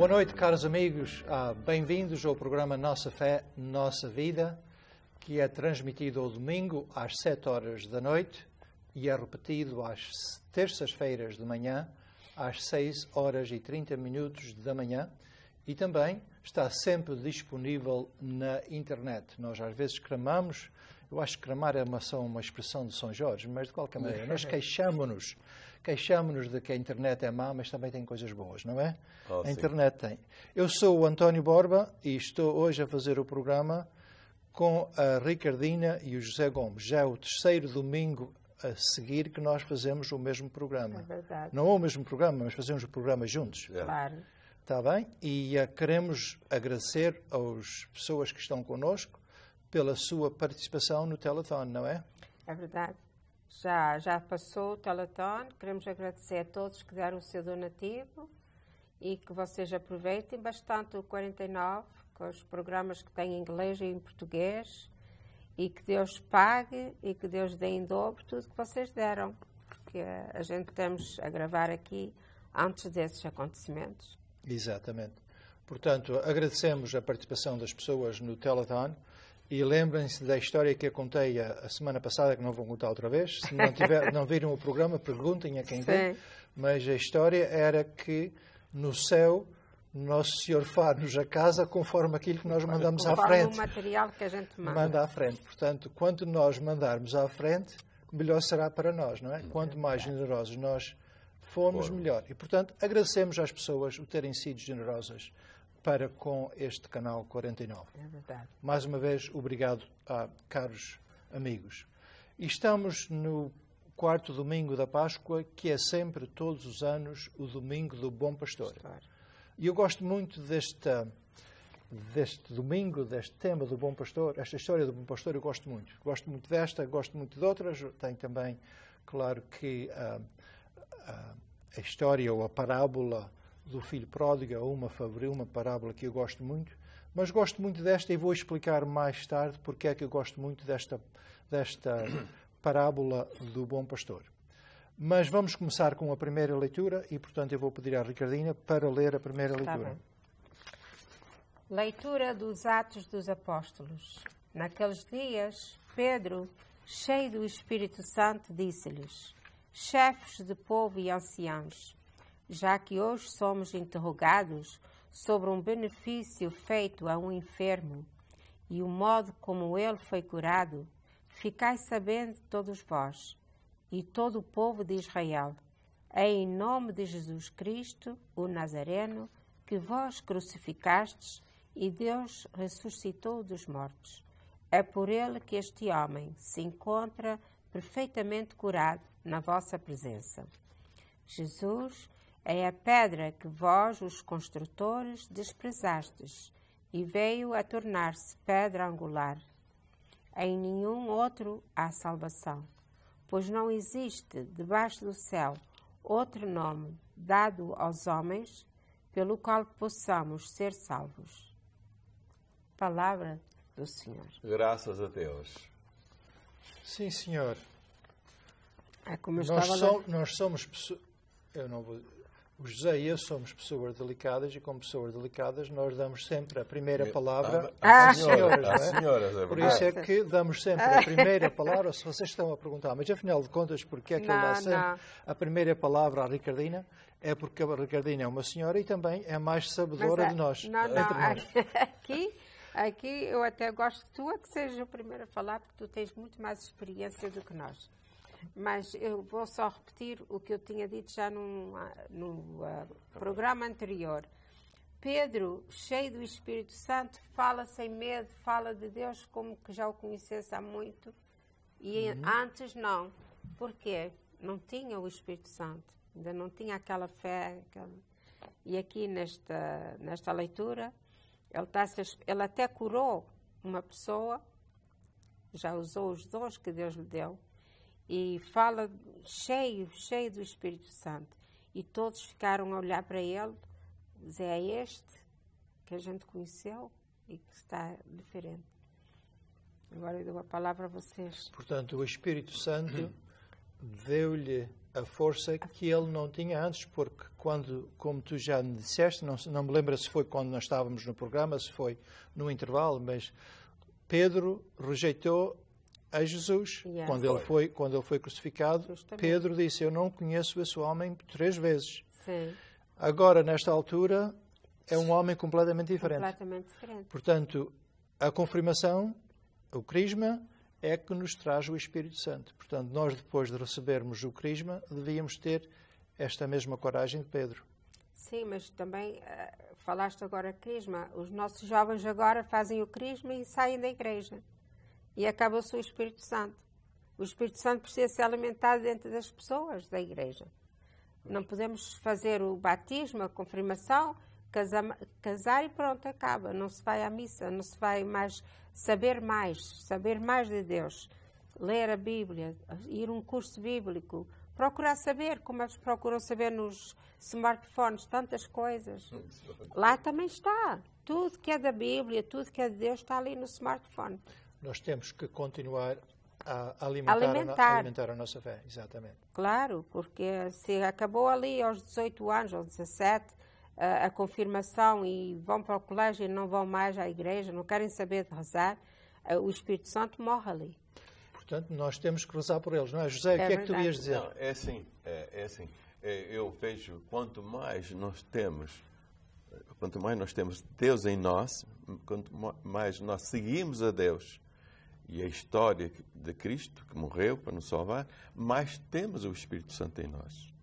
Boa noite, caros amigos. Ah, Bem-vindos ao programa Nossa Fé, Nossa Vida, que é transmitido ao domingo às 7 horas da noite e é repetido às terças-feiras de manhã, às 6 horas e 30 minutos da manhã e também está sempre disponível na internet. Nós às vezes cramamos, eu acho que cramar é uma, uma expressão de São Jorge, mas de qualquer maneira, nós queixamos-nos Queixamos-nos de que a internet é má, mas também tem coisas boas, não é? Oh, a sim. internet tem. Eu sou o António Borba e estou hoje a fazer o programa com a Ricardina e o José Gomes. Já é o terceiro domingo a seguir que nós fazemos o mesmo programa. É verdade. Não é o mesmo programa, mas fazemos o programa juntos. É. Claro. Está bem? E uh, queremos agradecer às pessoas que estão connosco pela sua participação no telefone, não é? É verdade. Já, já passou o Teleton. Queremos agradecer a todos que deram o seu donativo e que vocês aproveitem bastante o 49 com os programas que têm em inglês e em português e que Deus pague e que Deus dê em dobro tudo que vocês deram, porque a gente estamos a gravar aqui antes desses acontecimentos. Exatamente. Portanto, agradecemos a participação das pessoas no Telethon. E lembrem-se da história que eu contei a, semana passada, que não vou contar outra vez. Se não, tiver, não viram o programa, perguntem a quem vem. Mas a história era que no céu nosso Senhor faz-nos a casa conforme aquilo que nós mandamos conforme à frente. Conforme o material que a gente manda. Manda à frente. Portanto, quanto nós mandarmos à frente, melhor será para nós, não é? Quanto mais generosos nós formos, melhor. E, portanto, agradecemos às pessoas o terem sido generosas para com este canal 49. É verdade. Mais uma vez, obrigado a caros amigos. E estamos no quarto domingo da Páscoa, que é sempre, todos os anos, o domingo do Bom Pastor. E eu gosto muito deste domingo, deste tema do Bom Pastor, esta história do Bom Pastor, eu gosto muito. Gosto muito desta, gosto muito de outras. Tem também, claro, que a, ah, a, ah, a história ou a parábola do filho pródigo, ou é uma, uma parábola que eu gosto muito, mas gosto muito desta e vou explicar mais tarde porque é que eu gosto muito desta, desta parábola do bom pastor. Mas vamos começar com a primeira leitura e, portanto, eu vou pedir à Ricardina para ler a primeira Está leitura. Bem. Leitura dos Atos dos Apóstolos. Naqueles dias, Pedro, cheio do Espírito Santo, disse-lhes: Chefes de povo e anciãos, já que hoje somos interrogados sobre um benefício feito a um enfermo e o modo como ele foi curado, ficai sabendo todos vós e todo o povo de Israel, em nome de Jesus Cristo, o Nazareno, que vós crucificastes e Deus ressuscitou dos mortos. É por ele que este homem se encontra perfeitamente curado na vossa presença. Jesus é a pedra que vós, os construtores, desprezastes, e veio a tornar-se pedra angular. Em nenhum outro há salvação, pois não existe debaixo do céu outro nome dado aos homens pelo qual possamos ser salvos. Palavra do Senhor. Graças a Deus. Sim, Senhor. É nós, so, nós, somos pessoas. Eu não vou o José e eu somos pessoas delicadas e, como pessoas delicadas, nós damos sempre a primeira palavra às ah, é? senhoras. é? Por isso é que damos sempre a ah. primeira palavra, se vocês estão a perguntar, mas afinal de contas, que é que não, ele dá sempre a primeira palavra à Ricardina? É porque a Ricardina é uma senhora e também é mais sabedora de é, nós. Não, não, nós. aqui... Aqui eu até gosto tua que seja o primeiro a falar, porque tu tens muito mais experiência do que nós. Mas eu vou só repetir o que eu tinha dito já ah, no, no uh, ah, tá programa anterior. Pedro, cheio do Espírito Santo, fala sem medo, fala de Deus como que já o conhecesse há muito. E uhum. antes não. Porquê? Não tinha o Espírito Santo. Ainda não tinha aquela fé. Aquela... E aqui nesta, nesta leitura, ele, tá, ele até curou uma pessoa, já usou os dons que Deus lhe deu, e fala cheio, cheio do Espírito Santo. E todos ficaram a olhar para ele, dizer, é este que a gente conheceu e que está diferente. Agora eu dou a palavra a vocês. Portanto, o Espírito Santo deu-lhe a força que ele não tinha antes, porque quando, como tu já me disseste, não, não me lembro se foi quando nós estávamos no programa, se foi no intervalo, mas Pedro rejeitou a Jesus yeah. quando ele foi quando ele foi crucificado Justamente. Pedro disse eu não conheço esse homem três vezes Sim. agora nesta altura é um homem completamente diferente. completamente diferente portanto a confirmação o crisma é que nos traz o Espírito Santo portanto nós depois de recebermos o crisma devíamos ter esta mesma coragem de Pedro Sim, mas também uh, falaste agora crisma. Os nossos jovens agora fazem o crisma e saem da igreja e acabou-se o Espírito Santo. O Espírito Santo precisa ser alimentado dentro das pessoas da igreja. Não podemos fazer o batismo, a confirmação, casar, casar e pronto, acaba. Não se vai à missa, não se vai mais saber mais, saber mais de Deus, ler a Bíblia, ir a um curso bíblico, procurar saber, como eles procuram saber nos smartphones, tantas coisas. Lá também está. Tudo que é da Bíblia, tudo que é de Deus está ali no smartphone nós temos que continuar a alimentar, alimentar. A, alimentar a nossa fé, exatamente. Claro, porque se acabou ali aos 18 anos, aos 17, a, a confirmação e vão para o colégio e não vão mais à igreja, não querem saber de rezar, o Espírito Santo morre ali. Portanto, nós temos que rezar por eles, não é? José, é o que verdade. é que tu ias dizer? Não, é assim, é, é assim. É, eu vejo, quanto mais nós temos, quanto mais nós temos Deus em nós, quanto mais nós seguimos a Deus, e a história de Cristo, que morreu para nos salvar, mas temos o Espírito Santo em nós.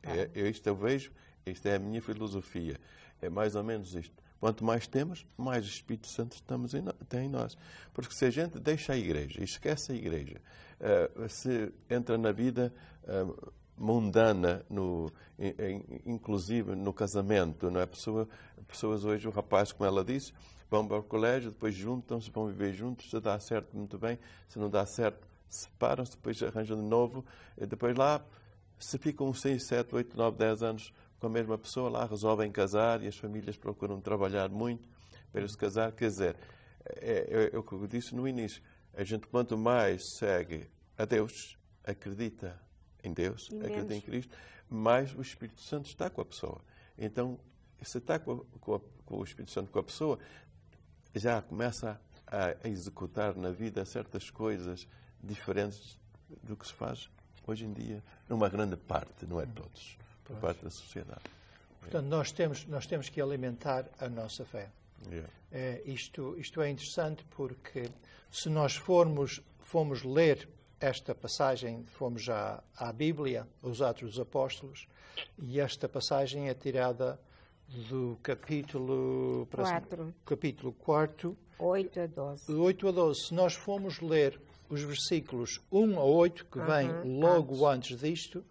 Tá. É, eu isto eu vejo, esta é a minha filosofia. É mais ou menos isto. Quanto mais temos, mais o Espírito Santo estamos em, tem em nós. Porque se a gente deixa a igreja, esquece a igreja, uh, se entra na vida uh, mundana, no, in, in, inclusive no casamento, não é? Pessoa, pessoas hoje, o rapaz, como ela disse, vão para o colégio, depois juntam-se, vão viver juntos, se dá certo, muito bem, se não dá certo, separam-se, depois arranjam de novo, depois lá, se ficam 6, 7, 8, 9, 10 anos com a mesma pessoa, lá resolvem casar e as famílias procuram trabalhar muito para se casar. Quer dizer, é, é, é o que eu disse no início, a gente quanto mais segue a Deus, acredita em Deus, acredita em Cristo, mais o Espírito Santo está com a pessoa. Então, se está com, a, com, a, com, o Espírito Santo com a pessoa, já começa a executar na vida certas coisas diferentes do que se faz hoje em dia, numa grande parte, não é todos, por pois. parte da sociedade. Portanto, é. nós temos, nós temos que alimentar a nossa fé. É, isto, isto é interessante porque se nós formos, formos ler esta passagem, fomos à, à Bíblia, aos Atos dos Apóstolos, e esta passagem é tirada do capítulo 4. Capítulo 4. 8 a 12. 8 a 12. Se nós formos ler os versículos 1 a 8, que uhum, vem logo antes. antes disto,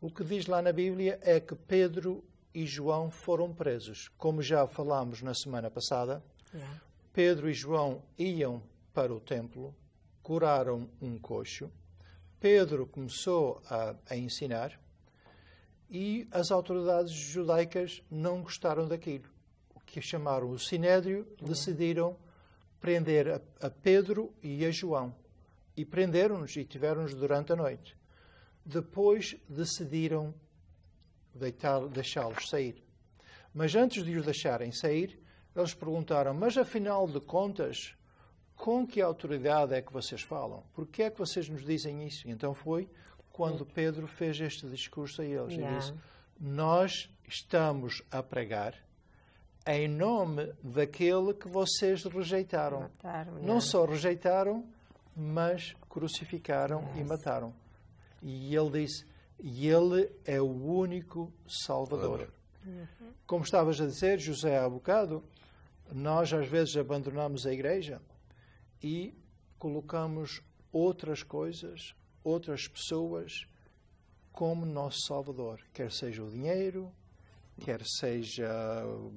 o que diz lá na Bíblia é que Pedro e João foram presos. Como já falámos na semana passada, yeah. Pedro e João iam para o templo, curaram um coxo. Pedro começou a, a ensinar, e as autoridades judaicas não gostaram daquilo. O que chamaram o Sinédrio, decidiram prender a, a Pedro e a João. E prenderam-nos e tiveram-nos durante a noite. Depois decidiram deixá-los sair. Mas antes de os deixarem sair, eles perguntaram: Mas afinal de contas, com que autoridade é que vocês falam? Por que é que vocês nos dizem isso? Então foi quando Pedro fez este discurso a eles. Yeah. Ele disse: Nós estamos a pregar em nome daquele que vocês rejeitaram. Mataram, yeah. Não só rejeitaram, mas crucificaram yes. e mataram. E ele disse: E ele é o único Salvador. Uhum. Como estavas a dizer, José, há bocado, nós às vezes abandonamos a igreja e colocamos outras coisas outras pessoas como nosso Salvador, quer seja o dinheiro, quer seja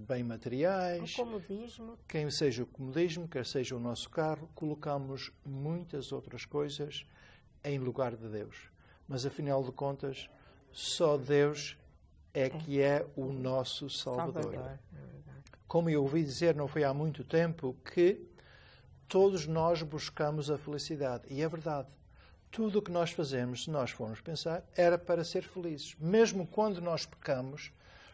bem materiais, o comodismo. quem seja o comodismo, quer seja o nosso carro, colocamos muitas outras coisas em lugar de Deus. Mas afinal de contas, só Deus é que é o nosso Salvador. Salvador. É como eu ouvi dizer não foi há muito tempo que todos nós buscamos a felicidade e é verdade tudo o que nós fazemos, se nós formos pensar, era para ser felizes. Mesmo quando nós pecamos,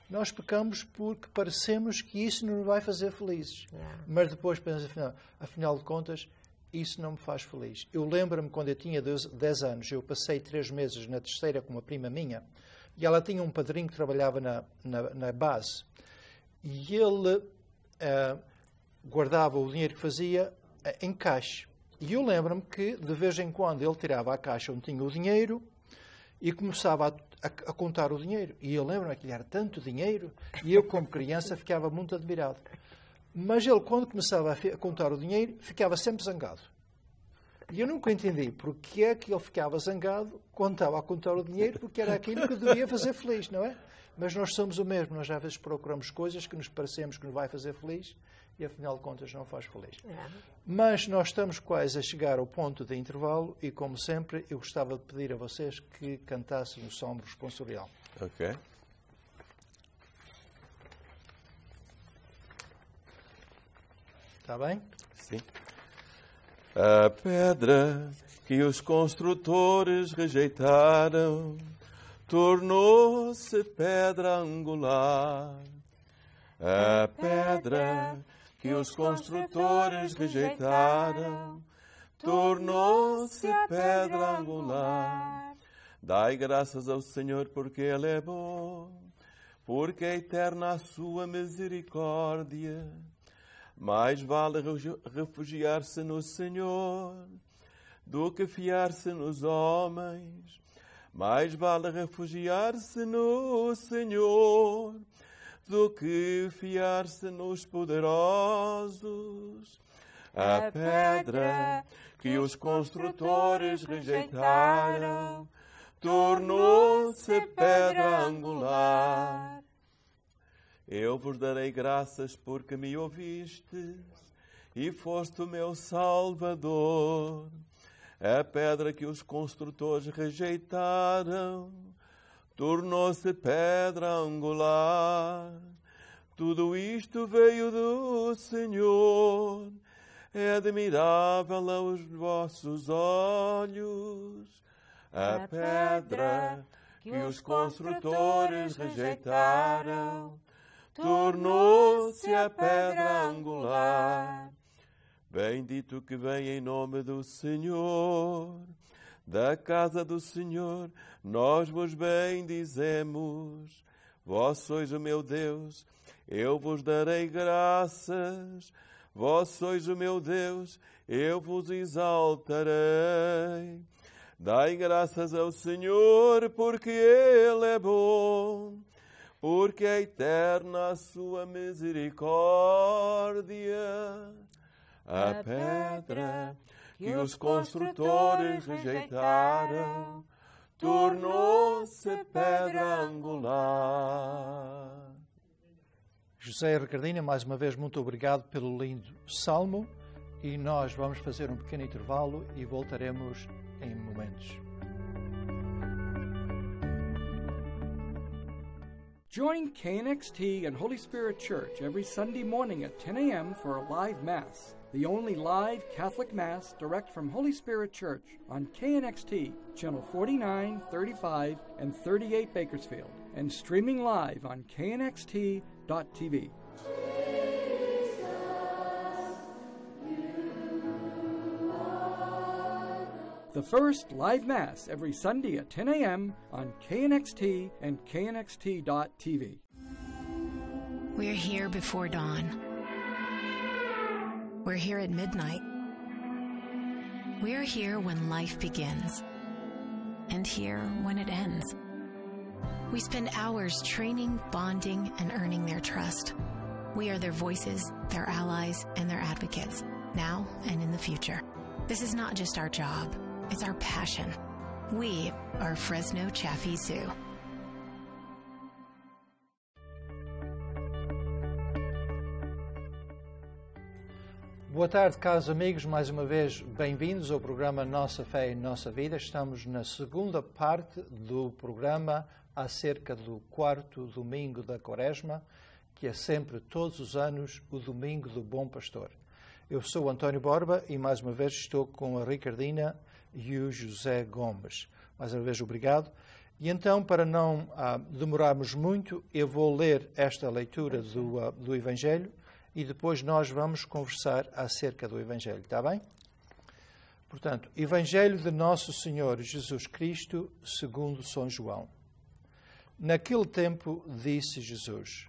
nós pecamos porque parecemos que isso nos vai fazer felizes. É. Mas depois pensamos, afinal, afinal de contas, isso não me faz feliz. Eu lembro-me quando eu tinha 10 anos, eu passei três meses na terceira com uma prima minha, e ela tinha um padrinho que trabalhava na, na, na base. E ele uh, guardava o dinheiro que fazia eh, em caixa. E eu lembro-me que, de vez em quando, ele tirava a caixa onde tinha o dinheiro e começava a, a, a contar o dinheiro. E eu lembro-me que ele era tanto dinheiro e eu, como criança, ficava muito admirado. Mas ele, quando começava a, a contar o dinheiro, ficava sempre zangado. E eu nunca entendi porque é que ele ficava zangado quando estava a contar o dinheiro, porque era aquilo que devia fazer feliz, não é? Mas nós somos o mesmo, nós às vezes procuramos coisas que nos parecemos que nos vai fazer feliz e afinal de contas não faz feliz. É. Mas nós estamos quase a chegar ao ponto de intervalo e, como sempre, eu gostava de pedir a vocês que cantassem o som responsorial. Ok. Está bem? Sim. A pedra que os construtores rejeitaram tornou-se pedra angular. A pedra que os construtores rejeitaram, tornou-se pedra angular. Dai graças ao Senhor, porque Ele é bom, porque é eterna a sua misericórdia. Mais vale refugiar-se no Senhor do que fiar-se nos homens. Mais vale refugiar-se no Senhor do que fiar-se nos poderosos. A pedra que os construtores rejeitaram tornou-se pedra angular. Eu vos darei graças porque me ouvistes e foste o meu Salvador. A pedra que os construtores rejeitaram tornou-se pedra angular. Tudo isto veio do Senhor, é admirável aos vossos olhos. A pedra que os construtores rejeitaram tornou-se a pedra angular. Bendito que vem em nome do Senhor, da casa do Senhor nós vos bendizemos. Vós sois o meu Deus, eu vos darei graças. Vós sois o meu Deus, eu vos exaltarei. Dai graças ao Senhor, porque Ele é bom, porque é eterna a sua misericórdia. A pedra que os construtores rejeitaram tornou-se pedra angular. José Ricardina, mais uma vez, muito obrigado pelo lindo salmo e nós vamos fazer um pequeno intervalo e voltaremos em momentos. Join KNXT and Holy Spirit Church every Sunday morning at 10 a.m. for a live Mass. the only live Catholic Mass direct from Holy Spirit Church on KNXT, Channel 49, 35, and 38 Bakersfield, and streaming live on knxt.tv. The first live Mass every Sunday at 10 a.m. on KNXT and KNXT.tv. We're here before dawn we're here at midnight. We're here when life begins and here when it ends. We spend hours training, bonding, and earning their trust. We are their voices, their allies, and their advocates, now and in the future. This is not just our job, it's our passion. We are Fresno Chaffee Zoo. Boa tarde, caros amigos, mais uma vez bem-vindos ao programa Nossa Fé e Nossa Vida. Estamos na segunda parte do programa acerca do quarto domingo da Quaresma, que é sempre, todos os anos, o Domingo do Bom Pastor. Eu sou António Borba e mais uma vez estou com a Ricardina e o José Gomes. Mais uma vez, obrigado. E então, para não ah, demorarmos muito, eu vou ler esta leitura do, ah, do Evangelho e depois nós vamos conversar acerca do Evangelho, está bem? Portanto, Evangelho de Nosso Senhor Jesus Cristo, segundo São João. Naquele tempo disse Jesus: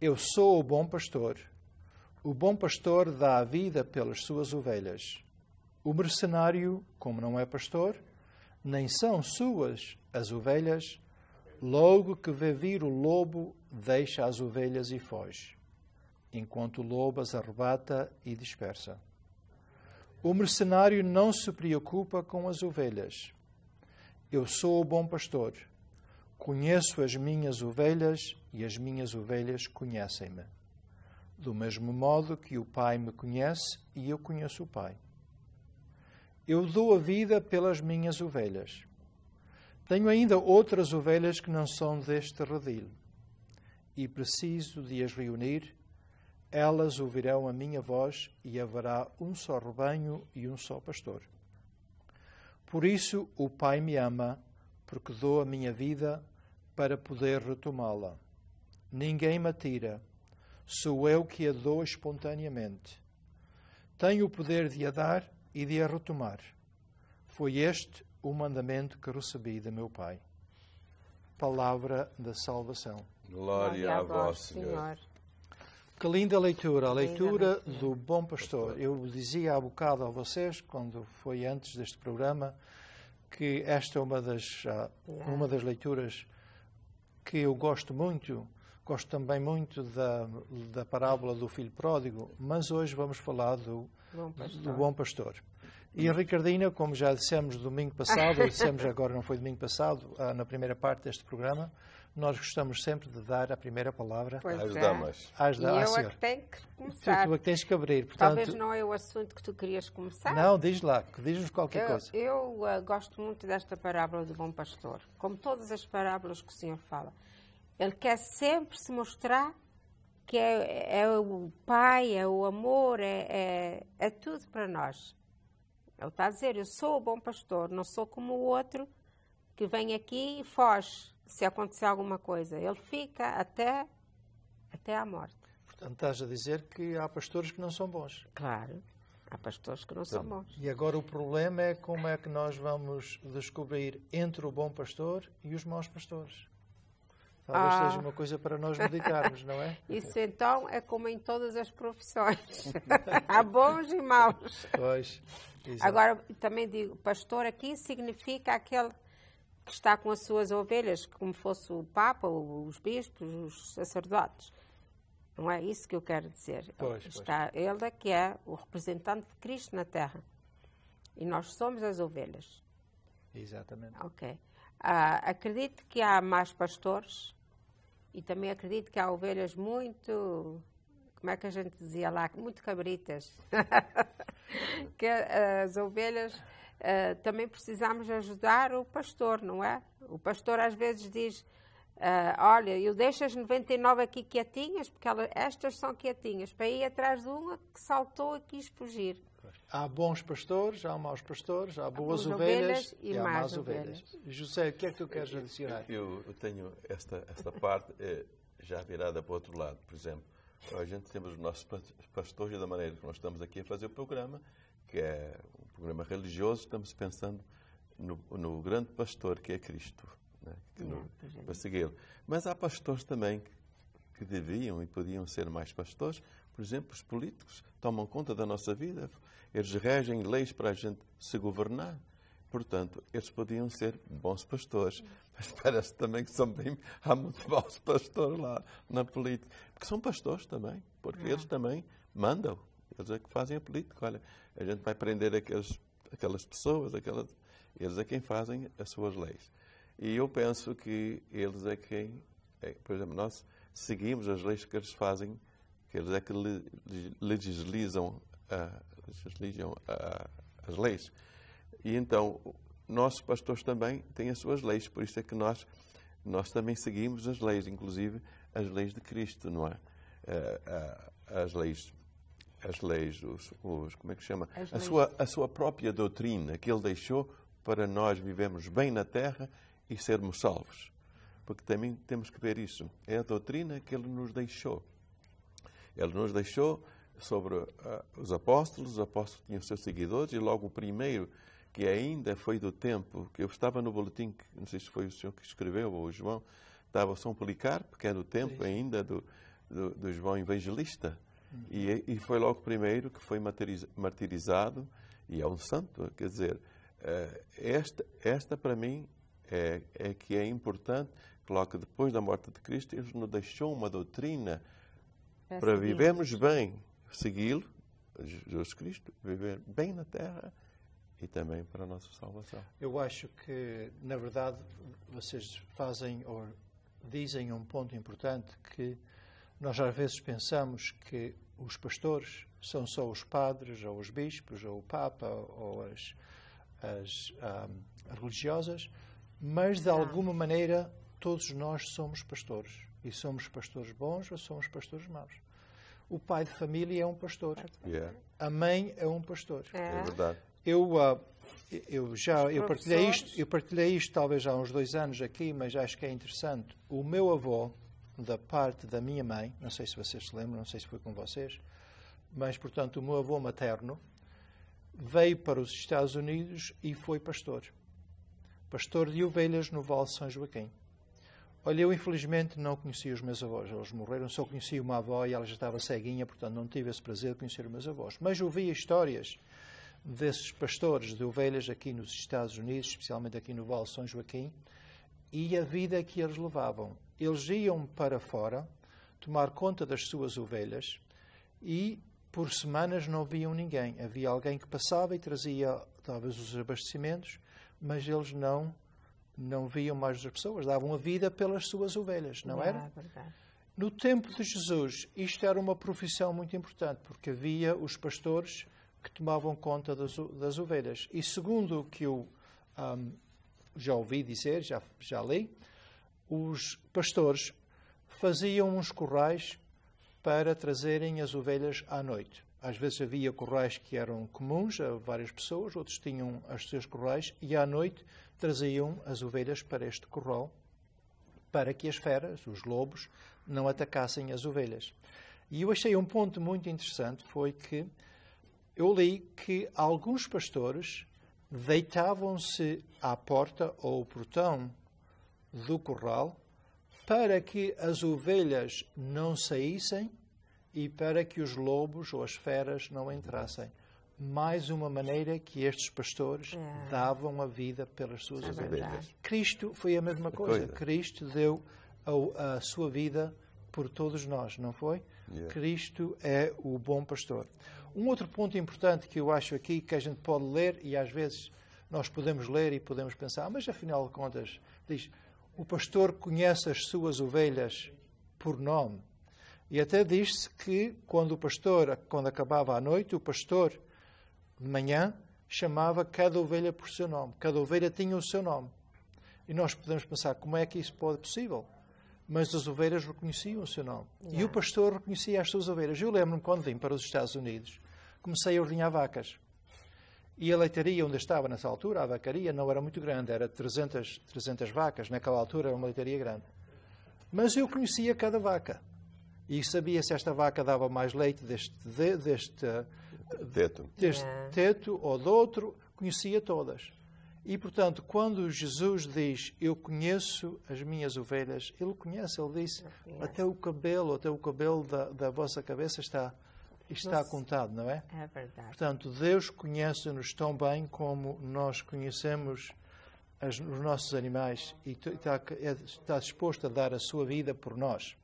Eu sou o bom pastor. O bom pastor dá a vida pelas suas ovelhas. O mercenário, como não é pastor, nem são suas as ovelhas, logo que vê vir o lobo, deixa as ovelhas e foge enquanto o lobo as arrebata e dispersa. O mercenário não se preocupa com as ovelhas. Eu sou o bom pastor. Conheço as minhas ovelhas e as minhas ovelhas conhecem-me. Do mesmo modo que o Pai me conhece e eu conheço o Pai. Eu dou a vida pelas minhas ovelhas. Tenho ainda outras ovelhas que não são deste redil e preciso de as reunir elas ouvirão a minha voz e haverá um só rebanho e um só pastor. Por isso o Pai me ama, porque dou a minha vida para poder retomá-la. Ninguém me tira, sou eu que a dou espontaneamente. Tenho o poder de a dar e de a retomar. Foi este o mandamento que recebi de meu Pai. Palavra da salvação. Glória, Glória a vós, Senhor. Senhor. Que linda leitura, a leitura do Bom Pastor. Eu dizia há bocado a vocês, quando foi antes deste programa, que esta é uma das, ah, uma das leituras que eu gosto muito. Gosto também muito da, da parábola do filho pródigo, mas hoje vamos falar do Bom Pastor. Do bom pastor. E a Ricardina, como já dissemos domingo passado, dissemos agora, não foi domingo passado, ah, na primeira parte deste programa, nós gostamos sempre de dar a primeira palavra às é. damas. Às da, e eu é que tenho que começar. Tu, tu é que tens que abrir. Portanto, Talvez não é o assunto que tu querias começar. Não, diz lá, diz-nos qualquer eu, coisa. Eu uh, gosto muito desta parábola do bom pastor, como todas as parábolas que o senhor fala. Ele quer sempre se mostrar que é, é o pai, é o amor, é, é, é tudo para nós. Ele está a dizer, eu sou o bom pastor, não sou como o outro que vem aqui e foge se acontecer alguma coisa. Ele fica até, até à morte. Portanto, estás a dizer que há pastores que não são bons. Claro, há pastores que não então, são bons. E agora o problema é como é que nós vamos descobrir entre o bom pastor e os maus pastores. Talvez ah. seja uma coisa para nós meditarmos, não é? Isso então é como em todas as profissões. Há bons e maus. Pois. Exato. Agora, também digo, pastor aqui significa aquele que está com as suas ovelhas, como fosse o Papa, os bispos, os sacerdotes. Não é isso que eu quero dizer. Pois, está pois. ele é que é o representante de Cristo na Terra. E nós somos as ovelhas. Exatamente. Ok. Ah, acredito que há mais pastores e também acredito que há ovelhas muito. Como é que a gente dizia lá? Muito cabritas. que as ovelhas eh, também precisamos ajudar o pastor, não é? O pastor às vezes diz: uh, Olha, eu deixo as 99 aqui quietinhas, porque elas, estas são quietinhas, para ir atrás de uma que saltou e quis fugir. Há bons pastores, há maus pastores, há boas há ovelhas, ovelhas, e, e há más ovelhas. ovelhas. José, o que é que tu queres adicionar? Eu, eu tenho esta, esta parte eh, já virada para o outro lado. Por exemplo, a gente temos os nossos pastores da maneira que nós estamos aqui a fazer o programa, que é programa religioso, estamos pensando no, no grande pastor que é Cristo, né? que para segui-lo. Mas há pastores também que, deviam e podiam ser mais pastores. Por exemplo, os políticos tomam conta da nossa vida, eles regem leis para a gente se governar. Portanto, eles podiam ser bons pastores, mas parece também que são bem, há muito bons pastores lá na política, que são pastores também, porque é. eles também mandam. Eles é que fazem a política. Olha, a gente vai prender aqueles, aquelas pessoas, aquelas, eles é quem fazem as suas leis. E eu penso que eles é quem, é, por exemplo, nós seguimos as leis que eles fazem, que eles é que legislizam, ah, legislizam ah, as leis. E então, nossos pastores também têm as suas leis, por isso é que nós, nós também seguimos as leis, inclusive as leis de Cristo, não é? Ah, as leis as leis, os, os, como é que chama? a sua, a sua própria doutrina que ele deixou para nós vivermos bem na terra e sermos salvos. Porque também temos que ver isso. É a doutrina que ele nos deixou. Ele nos deixou sobre uh, os apóstolos, os apóstolos tinham seus seguidores, e logo o primeiro, que ainda foi do tempo, que eu estava no boletim, que, não sei se foi o senhor que escreveu ou o João, estava São Policarpo, que era do tempo Sim. ainda do, do, do João Evangelista, Uhum. E, e, foi logo o primeiro que foi martirizado e é um santo. Quer dizer, eh, esta, esta para mim é, é que é importante. Claro que depois da morte de Cristo, ele nos deixou uma doutrina é para seguir. vivermos bem, segui-lo, Jesus Cristo, viver bem na terra e também para a nossa salvação. Eu acho que, na verdade, vocês fazem ou dizem um ponto importante que nós às vezes pensamos que os pastores são só os padres, ou os bispos, ou o Papa, ou as, as um, ah, religiosas, mas de alguma maneira todos nós somos pastores. E somos pastores bons ou somos pastores maus. O pai de família é um pastor. Yeah. A mãe é um pastor. É, é verdade. Eu, uh, eu já eu partilhei, isto, eu partilhei isto talvez há uns dois anos aqui, mas acho que é interessante. O meu avô, da parte da minha mãe, não sei se vocês se lembram, não sei se foi com vocês, mas, portanto, o meu avô materno veio para os Estados Unidos e foi pastor. Pastor de ovelhas no Vale de São Joaquim. Olha, eu infelizmente não conheci os meus avós, eles morreram, só conheci uma avó e ela já estava ceguinha, portanto não tive esse prazer de conhecer os meus avós. Mas ouvi histórias desses pastores de ovelhas aqui nos Estados Unidos, especialmente aqui no Vale de São Joaquim, e a vida que eles levavam eles iam para fora tomar conta das suas ovelhas e por semanas não viam ninguém. Havia alguém que passava e trazia talvez os abastecimentos, mas eles não não viam mais as pessoas, davam a vida pelas suas ovelhas, não é, era? Ah, verdade. No tempo de Jesus, isto era uma profissão muito importante, porque havia os pastores que tomavam conta das, das ovelhas. E segundo o que eu um, ah, já ouvi dizer, já, já li, os pastores faziam uns corrais para trazerem as ovelhas à noite. Às vezes havia corrais que eram comuns a várias pessoas, outros tinham os seus corrais, e à noite traziam as ovelhas para este corral para que as feras, os lobos, não atacassem as ovelhas. E eu achei um ponto muito interessante foi que eu li que alguns pastores deitavam-se à porta ou ao portão do corral para que as ovelhas não saíssem e para que os lobos ou as feras não entrassem. Mais uma maneira que estes pastores é. davam a vida pelas suas é ovelhas. Verdade. Cristo foi a mesma coisa. coisa. Cristo deu a, a, sua vida por todos nós, não foi? Yeah. Cristo é o bom pastor. Um outro ponto importante que eu acho aqui que a gente pode ler e às vezes nós podemos ler e podemos pensar, ah, mas afinal de contas, diz, o pastor conhece as suas ovelhas por nome. E até diz-se que quando o pastor, quando acabava a noite, o pastor, de manhã, chamava cada ovelha por seu nome. Cada ovelha tinha o seu nome. E nós podemos pensar como é que isso pode ser possível. Mas as ovelhas reconheciam o seu nome. Yeah. E o pastor reconhecia as suas ovelhas. Eu lembro-me quando vim para os Estados Unidos, comecei a ordenhar vacas. E a leitaria onde estava nessa altura, a vacaria, não era muito grande, era 300, 300 vacas, naquela altura era uma leitaria grande. Mas eu conhecia cada vaca e sabia se esta vaca dava mais leite deste, de, deste, teto. deste é. teto ou do outro, conhecia todas. E, portanto, quando Jesus diz, eu conheço as minhas ovelhas, ele conhece, ele disse, até o cabelo, até o cabelo da, da vossa cabeça está está Você... contado, não é? É verdade. Portanto, Deus conhece-nos tão bem como nós conhecemos as, os nossos animais e está, é, está disposto a dar a sua vida por nós.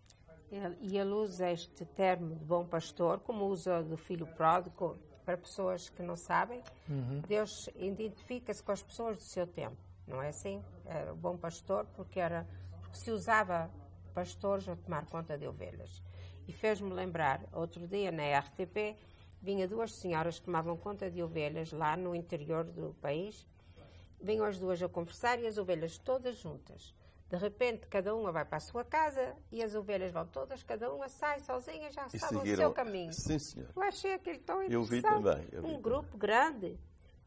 E ele usa este termo de bom pastor, como usa do filho pródigo, para pessoas que não sabem. Uhum. Deus identifica-se com as pessoas do seu tempo, não é assim? Era o bom pastor porque era porque se usava pastores a tomar conta de ovelhas e fez-me lembrar, outro dia na RTP, vinha duas senhoras que tomavam conta de ovelhas lá no interior do país. Vinham as duas a conversar e as ovelhas todas juntas. De repente, cada uma vai para a sua casa e as ovelhas vão todas, cada uma sai sozinha, já e sabe o seu caminho. Sim, senhor. Eu achei aquilo tão interessante. Eu vi também. Eu vi um também. grupo grande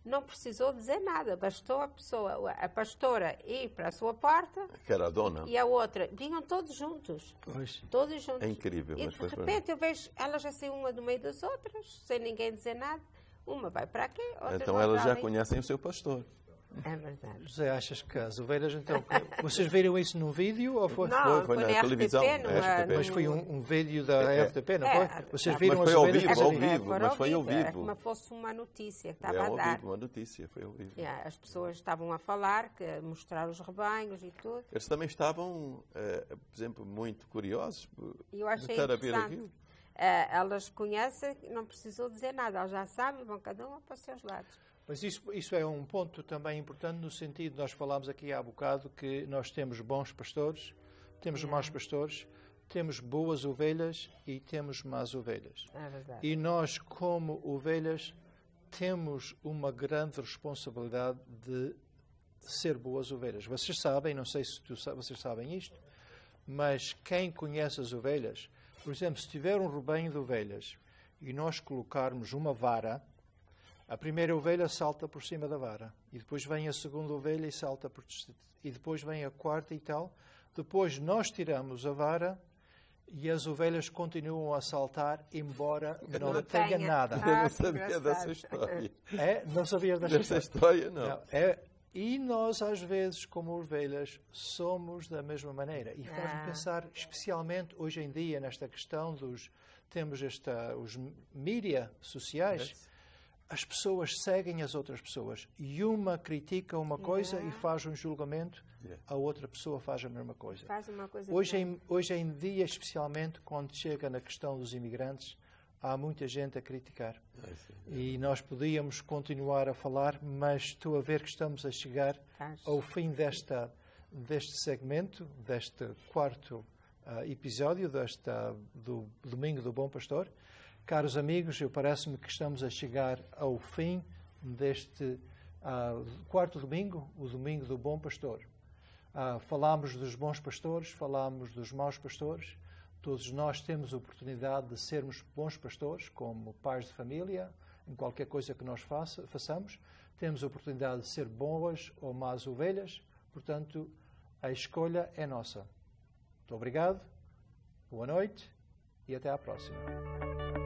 não precisou dizer nada, bastou a pessoa, a pastora ir para a sua porta. Que era a dona. E a outra. Vinham todos juntos. Pois. Todos juntos. É incrível. E de repente eu vejo elas assim uma do meio das outras, sem ninguém dizer nada. Uma vai para quê outra Então elas já conhecem o seu pastor. É verdade. José, achas que as ovelhas, então. Vocês viram isso num vídeo ou foi? Não, foi, foi, foi na, na, televisão. RTP, numa, Mas foi um, um vídeo da é, é. RTP, não é, foi? Vocês viram mas foi ao vivo, ao vivo, mas foi ao vivo. Era como fosse uma notícia que estava é, ao a dar. Vivo, uma notícia, foi ao vivo. É, as pessoas estavam a falar, que, a mostrar os rebanhos e tudo. Eles também estavam, eh, por exemplo, muito curiosos Eu achei de estar a ver aquilo. Eh, elas conhecem, não precisou dizer nada, elas já sabem, vão cada uma para os seus lados. Mas isso, isso é um ponto também importante no sentido, nós falámos aqui há bocado que nós temos bons pastores, temos uhum. maus pastores, temos boas ovelhas e temos más ovelhas. É verdade. E nós, como ovelhas, temos uma grande responsabilidade de ser boas ovelhas. Vocês sabem, não sei se tu, vocês sabem isto, mas quem conhece as ovelhas, por exemplo, se tiver um rebanho de ovelhas e nós colocarmos uma vara a primeira ovelha salta por cima da vara, e depois vem a segunda ovelha e salta por e depois vem a quarta e tal. Depois nós tiramos a vara e as ovelhas continuam a saltar, embora não, não tenha ah, nada. Eu não sabia dessa história. É, não sabia dessa, história. não. não é, e nós, às vezes, como ovelhas, somos da mesma maneira. E faz-me ah. pensar, especialmente hoje em dia, nesta questão dos. Temos esta, os mídia sociais, as pessoas seguem as outras pessoas e uma critica uma coisa yeah. e faz um julgamento, yeah. a outra pessoa faz a mesma coisa. coisa hoje, em, hoje em dia, especialmente quando chega na questão dos imigrantes, há muita gente a criticar. E nós podíamos continuar a falar, mas estou a ver que estamos a chegar ao fim desta, deste segmento, deste quarto uh, episódio desta, do Domingo do Bom Pastor. Caros amigos, eu parece-me que estamos a chegar ao fim deste uh, quarto domingo, o domingo do bom pastor. Uh, falámos dos bons pastores, falámos dos maus pastores. Todos nós temos a oportunidade de sermos bons pastores, como pais de família, em qualquer coisa que nós faça, façamos. Temos a oportunidade de ser boas ou más ovelhas, portanto, a escolha é nossa. Muito obrigado, boa noite e até à próxima.